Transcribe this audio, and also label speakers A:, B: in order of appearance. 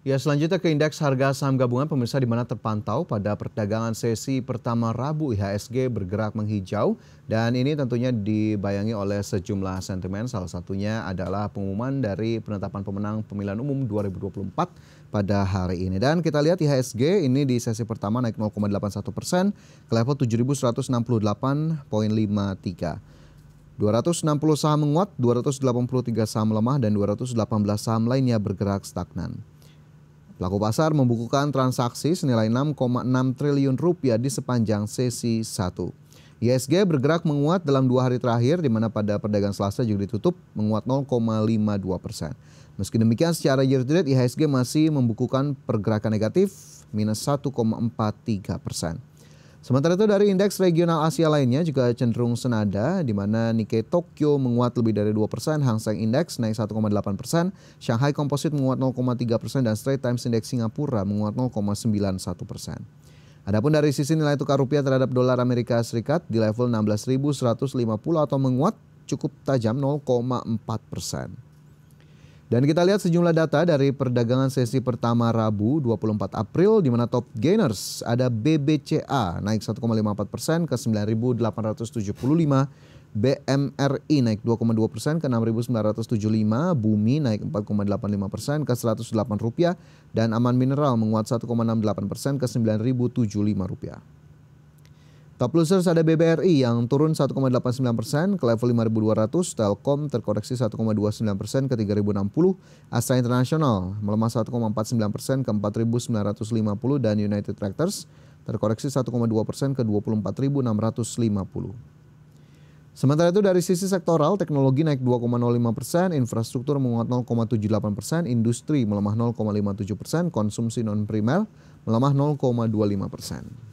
A: Ya, selanjutnya ke indeks harga saham gabungan pemirsa di mana terpantau pada perdagangan sesi pertama Rabu IHSG bergerak menghijau dan ini tentunya dibayangi oleh sejumlah sentimen salah satunya adalah pengumuman dari penetapan pemenang pemilihan umum 2024 pada hari ini dan kita lihat IHSG ini di sesi pertama naik 0,81 persen ke level 7168.53. 260 saham menguat, 283 saham lemah, dan 218 saham lainnya bergerak stagnan. Pelaku pasar membukukan transaksi senilai 6,6 triliun rupiah di sepanjang sesi 1. ISG bergerak menguat dalam dua hari terakhir di mana pada perdagangan Selasa juga ditutup menguat 0,52 persen. Meski demikian secara year to date IHSG masih membukukan pergerakan negatif minus 1,43 persen. Sementara itu dari indeks regional Asia lainnya juga cenderung senada di mana Nikkei Tokyo menguat lebih dari 2%, Hang Seng Index naik 1,8%, Shanghai Composite menguat 0,3% dan Straits Times Index Singapura menguat 0,91%. Adapun dari sisi nilai tukar rupiah terhadap dolar Amerika Serikat di level 16.150 atau menguat cukup tajam 0,4 persen. Dan kita lihat sejumlah data dari perdagangan sesi pertama Rabu 24 April di mana top gainers ada BBCA naik 1,54 persen ke 9.875, BMRI naik 2,2 persen ke 6.975, Bumi naik 4,85 persen ke 108 rupiah, dan Aman Mineral menguat 1,68 persen ke 9.075 rupiah. Top losers ada BBRI yang turun 1,89 persen ke level 5.200, Telkom terkoreksi 1,29 persen ke 3.060, Astra International melemah 1,49 persen ke 4.950 dan United Tractors terkoreksi 1,2 persen ke 24.650. Sementara itu dari sisi sektoral, teknologi naik 2,05 persen, infrastruktur menguat 0,78 persen, industri melemah 0,57 persen, konsumsi non-primer melemah 0,25 persen.